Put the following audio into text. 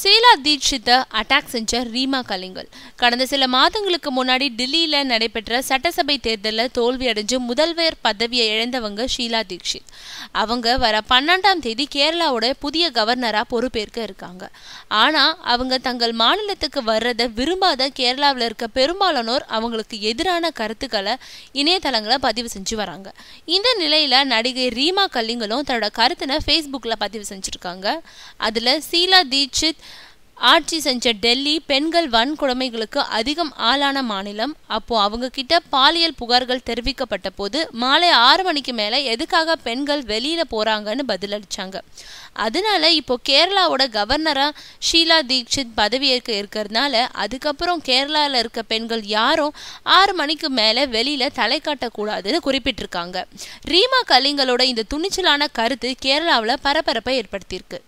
சேலா தீட்சித்த attack செஞ்ச ரீமா கலிங்கல் கடந்த சில மாதங்களுக்கு முன்னாடி டெல்லியில் நடைபெற்ற சட்டசபை தேர்தலில் தோல்வி அடைஞ்சு முதல்வர் பதவியை இழந்தவங்க ஷீலா தீட்சித் அவங்க வர பன்னெண்டாம் தேதி கேரளாவோட புதிய கவர்னராக பொறுப்பேற்க இருக்காங்க ஆனால் அவங்க தங்கள் மாநிலத்துக்கு வர்றதை விரும்பாத கேரளாவில் இருக்க பெரும்பாலானோர் அவங்களுக்கு எதிரான கருத்துக்களை இணையதளங்களை பதிவு செஞ்சு வராங்க இந்த நிலையில் நடிகை ரீமா கலிங்கலும் தன்னோட கருத்தினை ஃபேஸ்புக்கில் பதிவு செஞ்சுருக்காங்க அதில் ஷீலா தீட்சித் ஆட்சி செஞ்ச டெல்லி பெண்கள் வன்கொடுமைகளுக்கு அதிகம் ஆளான மாநிலம் அப்போ அவங்க கிட்ட பாலியல் புகார்கள் தெரிவிக்கப்பட்ட போது மாலை ஆறு மணிக்கு மேல எதுக்காக பெண்கள் வெளியில போறாங்கன்னு பதிலளிச்சாங்க அதனால இப்போ கேரளாவோட கவர்னரா ஷீலா தீக்ஷித் பதவியேற்க இருக்கிறதுனால அதுக்கப்புறம் கேரளாவில் இருக்க பெண்கள் யாரும் ஆறு மணிக்கு மேல வெளியில தலை காட்டக்கூடாதுன்னு குறிப்பிட்டிருக்காங்க ரீமா கலிங்களோட இந்த துணிச்சலான கருத்து கேரளாவில் பரபரப்பை ஏற்படுத்தியிருக்கு